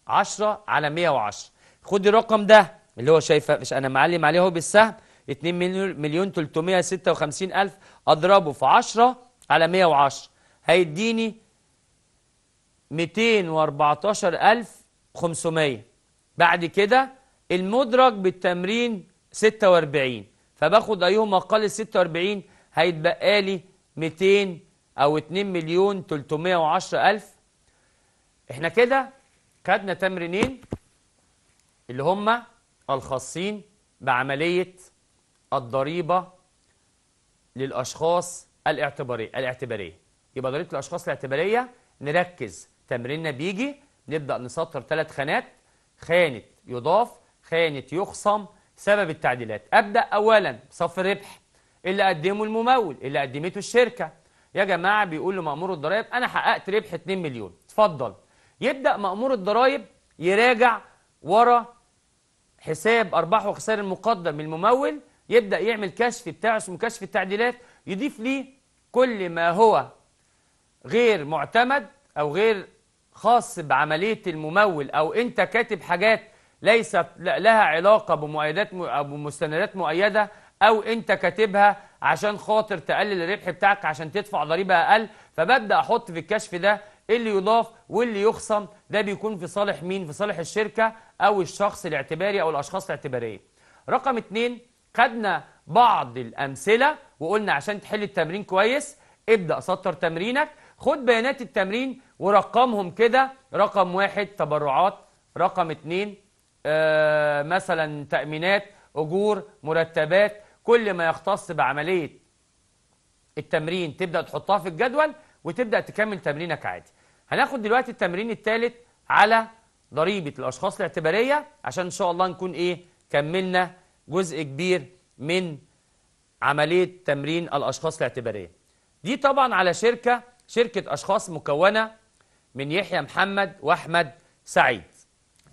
10 على 110 خد الرقم ده اللي هو شايفه مش أنا معلم عليه اهو بالسهم 2 مليون 356000 أضربه في 10 على 110 هيديني 214500 بعد كده المدرج بالتمرين 46 فباخد أيهما اقل ال 46 هيتبقى لي 200 أو 2 مليون 310 ألف إحنا كده خدنا تمرينين اللي هما الخاصين بعملية الضريبة للأشخاص الاعتبارية الاعتبارية يبقى ضريبة الأشخاص الاعتبارية نركز تمريننا بيجي نبدأ نسطر ثلاث خانات خانة يضاف خانة يخصم سبب التعديلات أبدأ أولا بصف الربح اللي قدمه الممول اللي قدمته الشركة يا جماعة بيقول مامور الضرائب أنا حققت ربح 2 مليون اتفضل يبدأ مأمور الضرائب يراجع ورا حساب أرباح وخسائر المقدم من الممول يبدأ يعمل كشف بتاعه اسمه كشف التعديلات يضيف ليه كل ما هو غير معتمد أو غير خاص بعملية الممول أو أنت كاتب حاجات ليس لها علاقة بمؤيدات بمستندات مؤيدة أو أنت كاتبها عشان خاطر تقلل الربح بتاعك عشان تدفع ضريبة أقل فببدأ أحط في الكشف ده اللي يضاف واللي يخصم ده بيكون في صالح مين؟ في صالح الشركة أو الشخص الاعتباري أو الأشخاص الاعتبارية. رقم اتنين خدنا بعض الأمثلة وقلنا عشان تحل التمرين كويس ابدأ سطر تمرينك خد بيانات التمرين ورقمهم كده رقم واحد تبرعات رقم اتنين آه، مثلا تأمينات أجور مرتبات كل ما يختص بعملية التمرين تبدأ تحطها في الجدول وتبدأ تكمل تمرينك عادي هناخد دلوقتي التمرين الثالث على ضريبة الأشخاص الاعتبارية عشان إن شاء الله نكون إيه كملنا جزء كبير من عملية تمرين الأشخاص الاعتبارية دي طبعا على شركة شركة أشخاص مكونة من يحيى محمد وأحمد سعيد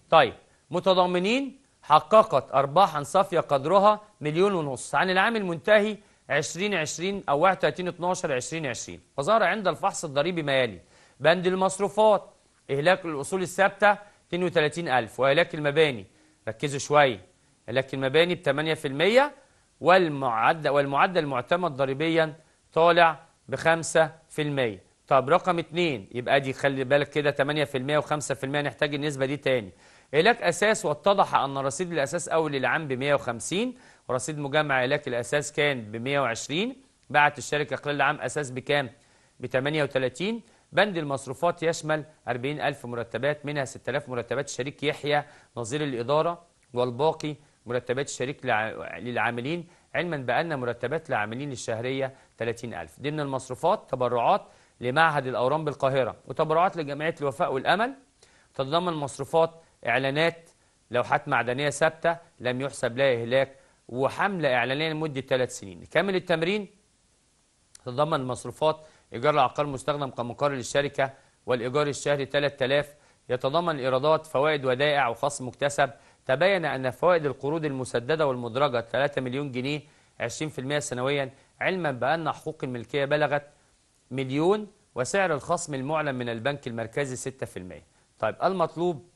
طيب متضامنين حققت أرباحا صافية قدرها مليون ونص عن العام المنتهي 2020 أو 31 12 2020 فظهر عند الفحص الضريبي ما يلي بند المصروفات إهلاك الأصول الثابتة 32000 وإهلاك المباني ركزوا شوية إهلاك المباني ب 8% والمعدل والمعدل المعتمد ضريبيا طالع ب 5% طب رقم 2 يبقى دي خلي بالك كده 8% و5% نحتاج النسبة دي تاني علاج أساس واتضح أن رصيد الأساس أول العام ب 150 ورصيد مجمع علاج الأساس كان ب 120 بعت الشركة خلال العام أساس بكام؟ ب 38 بند المصروفات يشمل 40000 مرتبات منها 6000 مرتبات الشريك يحيى نظير الإدارة والباقي مرتبات الشريك للعاملين علما بأن مرتبات العاملين الشهرية 30000 ضمن المصروفات تبرعات لمعهد الأورام بالقاهرة وتبرعات لجمعية الوفاء والأمل تتضمن مصروفات إعلانات لوحات معدنية ثابتة لم يحسب لها إهلاك وحملة إعلانية لمدة ثلاث سنين كامل التمرين تتضمن مصروفات إيجار العقار المستخدم كمقر للشركة والإيجار الشهري 3000 يتضمن إيرادات فوائد ودائع وخصم مكتسب تبين أن فوائد القروض المسددة والمدرجة 3 مليون جنيه 20% سنويا علما بأن حقوق الملكية بلغت مليون وسعر الخصم المعلن من البنك المركزي 6% طيب المطلوب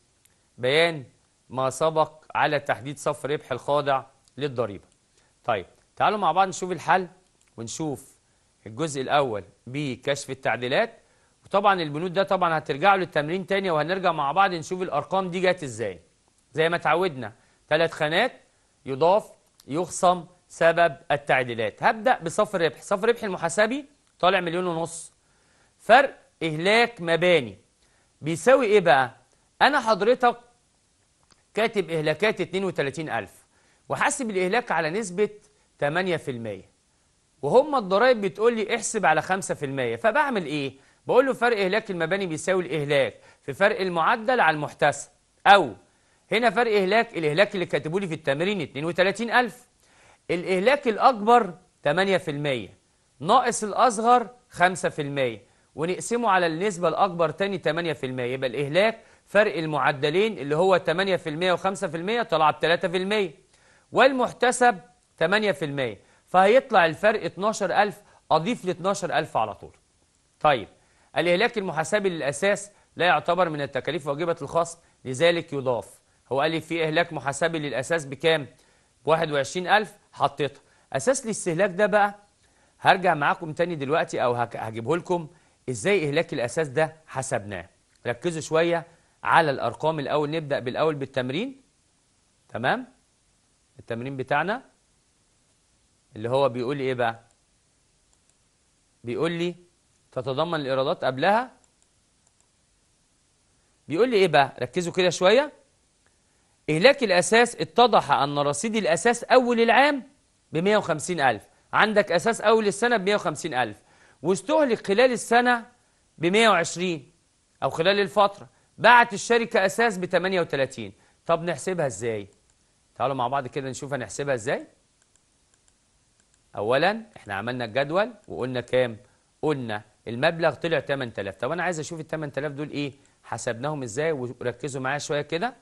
بيان ما سبق على تحديد صف ربح الخاضع للضريبة طيب تعالوا مع بعض نشوف الحل ونشوف الجزء الأول بكشف التعديلات وطبعا البنود ده طبعا هترجعوا للتمرين تاني وهنرجع مع بعض نشوف الأرقام دي جت إزاي زي ما اتعودنا ثلاث خانات يضاف يخصم سبب التعديلات هبدأ بصف الربح صف الربح المحاسبي طالع مليون ونص فرق إهلاك مباني بيساوي إيه بقى أنا حضرتك كاتب إهلاكات 32000 وحاسب الإهلاك على نسبة 8% وهم الضرايب بتقول لي احسب على 5% فبعمل إيه؟ بقول له فرق إهلاك المباني بيساوي الإهلاك في فرق المعدل على المحتسب أو هنا فرق إهلاك الإهلاك اللي كاتبه لي في التمرين 32000 الإهلاك الأكبر 8% ناقص الأصغر 5% ونقسمه على النسبة الأكبر تاني 8% يبقى الإهلاك فرق المعدلين اللي هو 8% و5% طلع ب 3% والمحتسب 8% فهيطلع الفرق 12000 أضيف ل 12000 على طول طيب الإهلاك المحاسبي للأساس لا يعتبر من التكاليف واجبة الخصم لذلك يضاف هو قال لي في إهلاك محاسبي للأساس بكام؟ ب 21000 حطيتها أساس الاستهلاك ده بقى هرجع معاكم تاني دلوقتي أو هجيبه لكم إزاي إهلاك الأساس ده حسبناه ركزوا شوية على الأرقام الأول نبدأ بالأول بالتمرين تمام التمرين بتاعنا اللي هو بيقول لي إيه بقى بيقول لي تتضمن الإيرادات قبلها بيقول لي إيه بقى ركزوا كده شوية إهلاك الأساس اتضح أن رصيد الأساس أول العام ب 150000 عندك أساس أول السنة ب 150000 واستهلك خلال السنة ب 120 أو خلال الفترة باعت الشركة أساس ب 38 طب نحسبها إزاي؟ تعالوا مع بعض كده نشوف هنحسبها إزاي أولا إحنا عملنا الجدول وقلنا كام؟ قلنا المبلغ طلع 8000 طب أنا عايز أشوف ال 8000 دول إيه؟ حسبناهم إزاي وركزوا معايا شوية كده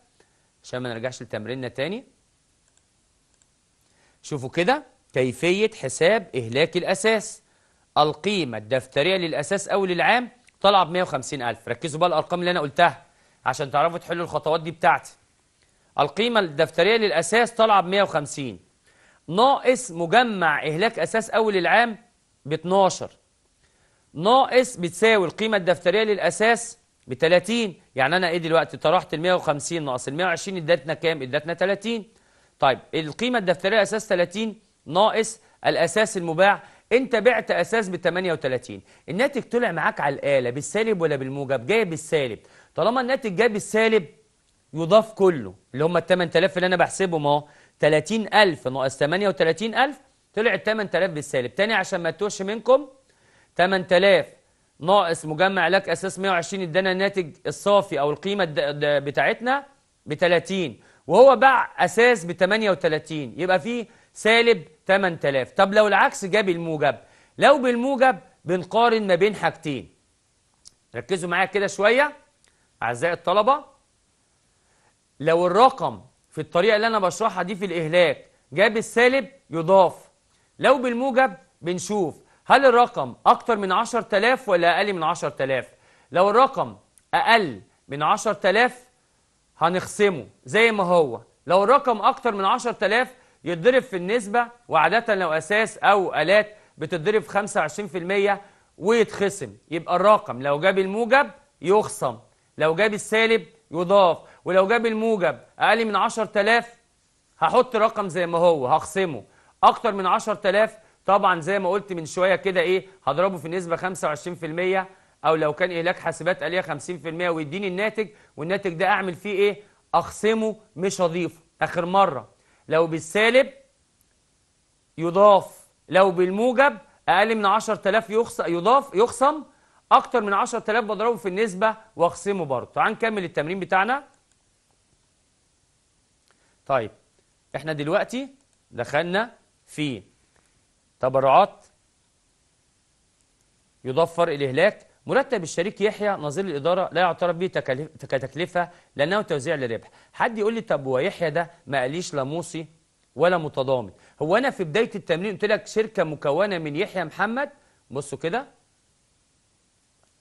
عشان ما نرجعش لتمريننا تاني شوفوا كده كيفية حساب إهلاك الأساس القيمة الدفترية للأساس أو للعام طالعة ب 150000 ركزوا بقى الأرقام اللي أنا قلتها عشان تعرفوا تحلوا الخطوات دي بتاعتي القيمة الدفترية للأساس طالعة ب 150 ناقص مجمع إهلاك أساس أول العام ب 12 ناقص بتساوي القيمة الدفترية للأساس ب 30 يعني أنا إيه دلوقتي طرحت ال 150 ناقص ال 120 إدتنا كام؟ إدتنا 30 طيب القيمة الدفترية للأساس 30 ناقص الأساس المباع أنت بعت أساس ب 38 الناتج طلع معاك على الآلة بالسالب ولا بالموجب؟ جاي بالسالب طالما الناتج جاب السالب يضاف كله اللي هم ال 8000 اللي انا بحسبهم اهو 30000 ناقص 38000 طلع ال 8000 بالسالب تاني عشان ما تتوهش منكم 8000 ناقص مجمع لك اساس 120 ادانا الناتج الصافي او القيمه بتاعتنا ب 30 وهو باع اساس ب 38 يبقى فيه سالب 8000 طب لو العكس جاب الموجب لو بالموجب بنقارن ما بين حاجتين ركزوا معايا كده شويه أعزائي الطلبة لو الرقم في الطريقة اللي أنا بشرحها دي في الإهلاك جاب السالب يضاف لو بالموجب بنشوف هل الرقم أكتر من 10000 ولا أقل من 10000 لو الرقم أقل من 10000 هنخصمه زي ما هو لو الرقم أكتر من 10000 يتضرب في النسبة وعادة لو أساس أو آلات بتتضرب 25% ويتخصم يبقى الرقم لو جاب الموجب يخصم لو جاب السالب يضاف ولو جاب الموجب أقل من 10000 هحط رقم زي ما هو هخصمه أكتر من 10000 طبعا زي ما قلت من شوية كده إيه هضربه في نسبة 25% أو لو كان إهلاك حاسبات آلية 50% ويديني الناتج والناتج ده أعمل فيه إيه أخصمه مش هضيفه آخر مرة لو بالسالب يضاف لو بالموجب أقل من 10000 يخصم يضاف يخصم اكتر من 10000 بضربه في النسبه واخصمه برضه تعال نكمل التمرين بتاعنا طيب احنا دلوقتي دخلنا في تبرعات يضفر الإهلاك مرتب الشريك يحيى نظير الإدارة لا يعترف به كتكلفة لأنه توزيع للربح حد يقول لي طب ويحيى ده ما قاليش لا موصي ولا متضامن هو أنا في بداية التمرين قلت لك شركة مكونة من يحيى محمد بصوا كده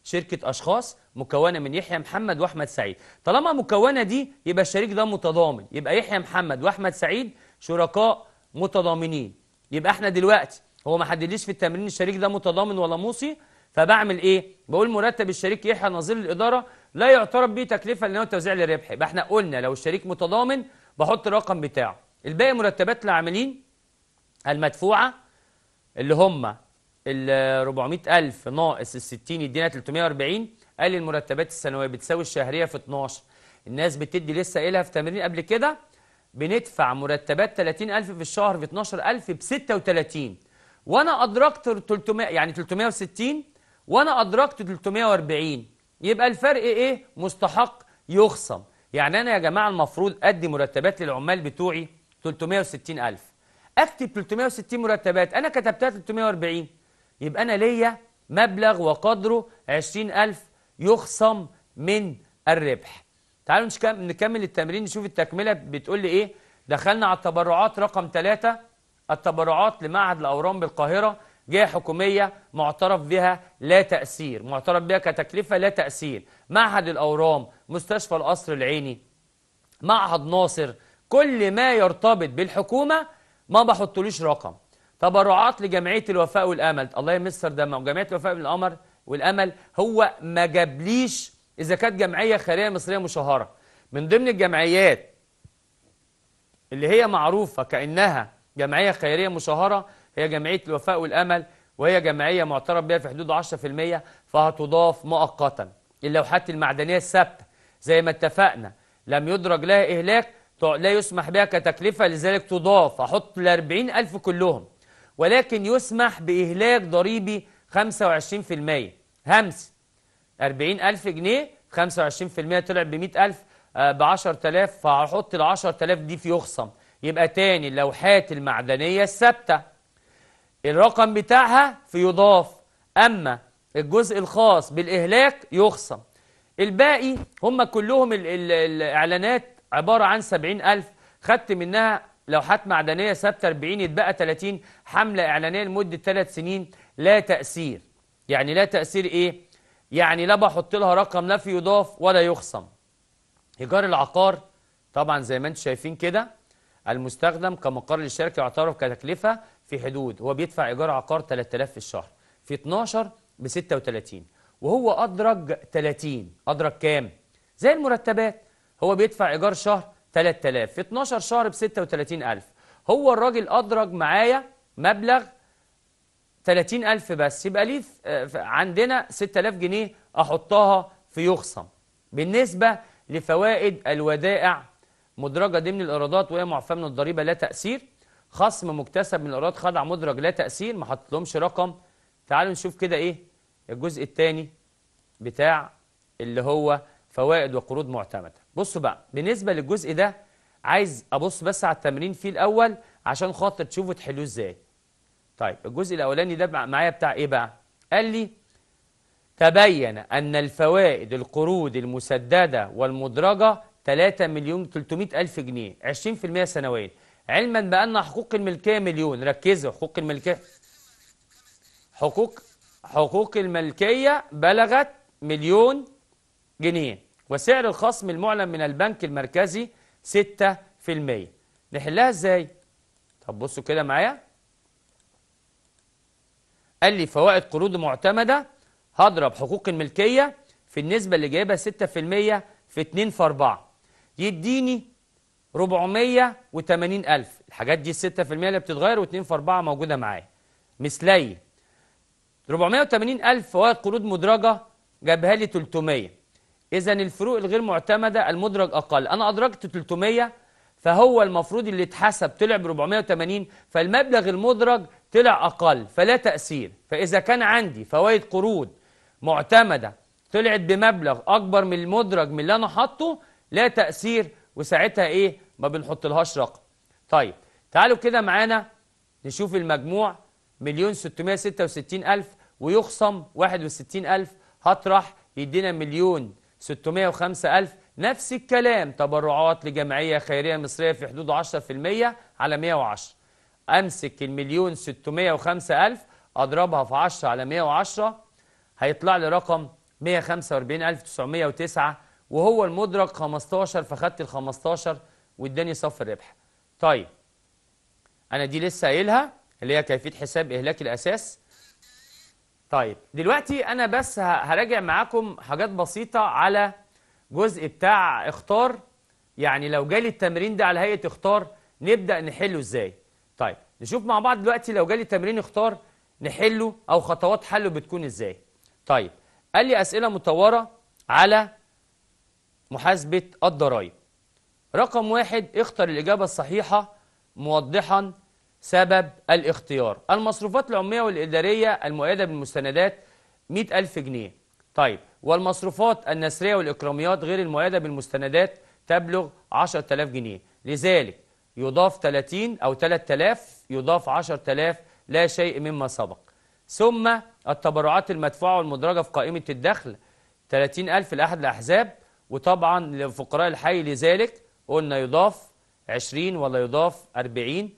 شركة أشخاص مكونة من يحيى محمد وأحمد سعيد طالما مكونة دي يبقى الشريك ده متضامن يبقى يحيى محمد وأحمد سعيد شركاء متضامنين يبقى احنا دلوقتي هو ما حددليش في التمرين الشريك ده متضامن ولا موصي فبعمل ايه بقول مرتب الشريك يحيى نظير الإدارة لا يعترف به تكلفة لنوع توزيع للربح يبقى احنا قلنا لو الشريك متضامن بحط الرقم بتاعه الباقي مرتبات العاملين المدفوعة اللي هم ال 400000 ناقص ال 60 يدينا 340 قال لي المرتبات السنويه بتساوي الشهريه في 12 الناس بتدي لسه قايلها في تمرين قبل كده بندفع مرتبات 30000 في الشهر في 12000 ب 36 وانا ادركت 300 يعني 360 وانا ادركت 340 يبقى الفرق ايه مستحق يخصم يعني انا يا جماعه المفروض ادي مرتبات للعمال بتوعي 360000 اكتب 360 مرتبات انا كتبتها 340 يبقى أنا ليا مبلغ وقدره 20000 يخصم من الربح تعالوا نكمل التمرين نشوف التكملة بتقول لي إيه دخلنا على التبرعات رقم 3 التبرعات لمعهد الأورام بالقاهرة جهة حكومية معترف بها لا تأثير معترف بها كتكلفة لا تأثير معهد الأورام مستشفى القصر العيني معهد ناصر كل ما يرتبط بالحكومة ما بحطلوش رقم تبرعات لجمعيه الوفاء والامل الله يمسر دمه جمعيه الوفاء والامل والامل هو ما جابليش اذا كانت جمعيه خيريه مصريه مشهره من ضمن الجمعيات اللي هي معروفه كانها جمعيه خيريه مشهره هي جمعيه الوفاء والامل وهي جمعيه معترف بها في حدود 10% فهتضاف مؤقتا اللوحات المعدنيه الثابته زي ما اتفقنا لم يدرج لها اهلاك لا يسمح بها كتكلفه لذلك تضاف احط ال 40000 كلهم ولكن يسمح بإهلاك ضريبي 25% همس 40000 جنيه 25% طلع ب 100000 ب 10000 فهحط ال 10000 دي في يخصم يبقى تاني اللوحات المعدنية الثابتة الرقم بتاعها في يضاف أما الجزء الخاص بالإهلاك يخصم الباقي هم كلهم الإعلانات عبارة عن 70000 خدت منها لوحات معدنية ثابتة 40 يتبقى 30 حملة إعلانية لمدة 3 سنين لا تأثير يعني لا تأثير إيه؟ يعني لا بحط لها رقم لا في يضاف ولا يخصم إيجار العقار طبعا زي ما انتم شايفين كده المستخدم كمقر للشركة يعترف كتكلفة في حدود هو بيدفع إيجار عقار 3000 في الشهر في 12 ب 36 وهو أدرج 30 أدرج كام؟ زي المرتبات هو بيدفع إيجار شهر 3000 في 12 شهر ب 36000 هو الراجل أدرج معايا مبلغ 30000 بس يبقى لي آه، عندنا 6000 جنيه أحطها في يخصم بالنسبة لفوائد الودائع مدرجة ضمن الإيرادات وهي معفاة من الضريبة لا تأثير خصم مكتسب من الإيراد خدع مدرج لا تأثير ما حطلهمش رقم تعالوا نشوف كده إيه الجزء الثاني بتاع اللي هو فوائد وقروض معتمده بصوا بقى بالنسبة للجزء ده عايز أبص بس على التمرين فيه الأول عشان خاطر تشوفوا تحلوه إزاي طيب الجزء الأولاني ده معايا بتاع إيه بقى قال لي تبين أن الفوائد القروض المسددة والمدرجة 3 مليون 300 ألف جنيه 20% سنويا علما بأن حقوق الملكية مليون ركزوا حقوق الملكية حقوق حقوق الملكية بلغت مليون جنيه وسعر الخصم المعلن من البنك المركزي 6% نحلها ازاي؟ طب بصوا كده معايا قال لي فوائد قروض معتمدة هضرب حقوق الملكية في النسبة اللي جايبها 6% في 2 في 4 يديني 480000 الحاجات دي 6% اللي بتتغير و2 في 4 موجودة معايا مثلي 480000 فوائد قروض مدرجة جابها لي 300 إذا الفروق الغير معتمدة المدرج أقل أنا أدركت 300 فهو المفروض اللي اتحسب طلع ب 480 فالمبلغ المدرج طلع أقل فلا تأثير فإذا كان عندي فوائد قروض معتمدة طلعت بمبلغ أكبر من المدرج من اللي أنا حاطه لا تأثير وساعتها إيه ما بنحطلهاش رقم طيب تعالوا كده معانا نشوف المجموع مليون وستين ألف ويخصم وستين ألف هطرح يدينا مليون 605000 نفس الكلام تبرعات لجمعية خيرية مصرية في حدود 10% على 110 أمسك المليون 605000 أضربها في 10 على 110 هيطلع لي رقم 145909 وهو المدرج 15 فخدت ال 15 واداني صف الربح. طيب أنا دي لسه قايلها اللي هي كيفية حساب إهلاك الأساس طيب دلوقتي انا بس هراجع معاكم حاجات بسيطه على جزء بتاع اختار يعني لو جالي التمرين ده على هيئه اختار نبدا نحله ازاي طيب نشوف مع بعض دلوقتي لو جالي تمرين اختار نحله او خطوات حله بتكون ازاي طيب قال لي اسئله مطوره على محاسبه الضرائب رقم واحد اختر الاجابه الصحيحه موضحا سبب الاختيار المصروفات العمومية والإدارية المؤيدة بالمستندات 100000 جنيه طيب والمصروفات النسرية والإكراميات غير المؤيدة بالمستندات تبلغ 10000 جنيه لذلك يضاف 30 أو 3000 يضاف 10000 لا شيء مما سبق ثم التبرعات المدفوعة والمدرجة في قائمة الدخل 30000 لأحد الأحزاب وطبعا لفقراء الحي لذلك قلنا يضاف 20 ولا يضاف 40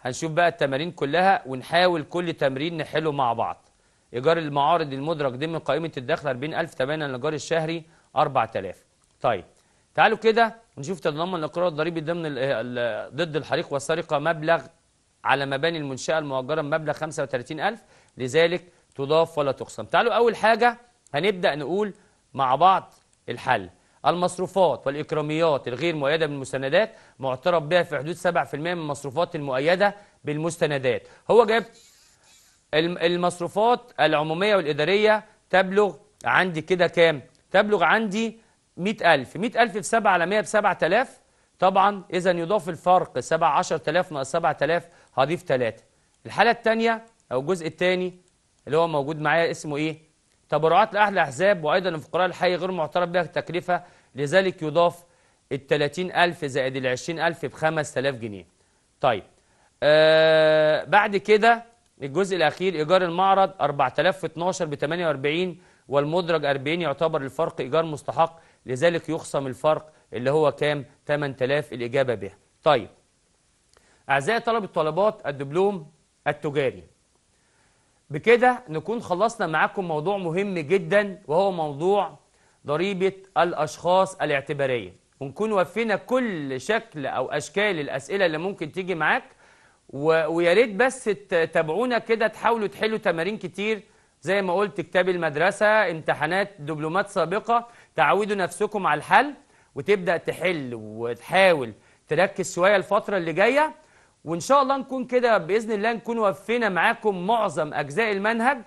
هنشوف بقى التمارين كلها ونحاول كل تمرين نحله مع بعض إيجار المعارض المدرج ضمن قائمة الدخل 40000 تماما الإيجار الشهري 4000 طيب تعالوا كده نشوف تضمن الإقرار الضريبي ضمن ضد الحريق والسرقة مبلغ على مباني المنشأة المؤجرة مبلغ 35000 لذلك تضاف ولا تقسم تعالوا أول حاجة هنبدأ نقول مع بعض الحل المصروفات والإكراميات الغير مؤيدة بالمستندات معترف بها في حدود 7% من المصروفات المؤيدة بالمستندات هو جاب المصروفات العمومية والإدارية تبلغ عندي كده كام؟ تبلغ عندي 100000 100000 في 7 على 100 ب 7000 طبعا إذا يضاف الفرق 7 10000 ناقص 7000 هضيف 3 الحالة الثانية أو الجزء الثاني اللي هو موجود معايا اسمه إيه؟ تبرعات لأهل الأحزاب وأيضا الفقراء الحي غير معترف بها التكلفة لذلك يضاف ال 30000 زائد ال 20000 ب 5000 جنيه طيب آه بعد كده الجزء الأخير إيجار المعرض 4012 ب 48 والمدرج 40 يعتبر الفرق إيجار مستحق لذلك يخصم الفرق اللي هو كام 8000 الإجابة بها. طيب أعزائي طلبة طلبات الدبلوم التجاري بكده نكون خلصنا معاكم موضوع مهم جدا وهو موضوع ضريبة الأشخاص الاعتبارية ونكون وفينا كل شكل أو أشكال الأسئلة اللي ممكن تيجي معاك ويا ريت بس تتابعونا كده تحاولوا تحلوا تمارين كتير زي ما قلت كتاب المدرسة امتحانات دبلومات سابقة تعودوا نفسكم على الحل وتبدأ تحل وتحاول تركز شوية الفترة اللي جاية وإن شاء الله نكون كده بإذن الله نكون وفينا معاكم معظم أجزاء المنهج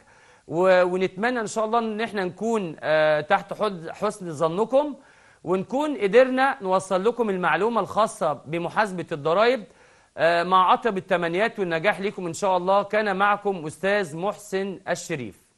ونتمنى إن شاء الله إن إحنا نكون آه، تحت حسن ظنكم ونكون قدرنا نوصل لكم المعلومة الخاصة بمحاسبة الضرائب آه، مع عطب التمنيات والنجاح لكم إن شاء الله كان معكم أستاذ محسن الشريف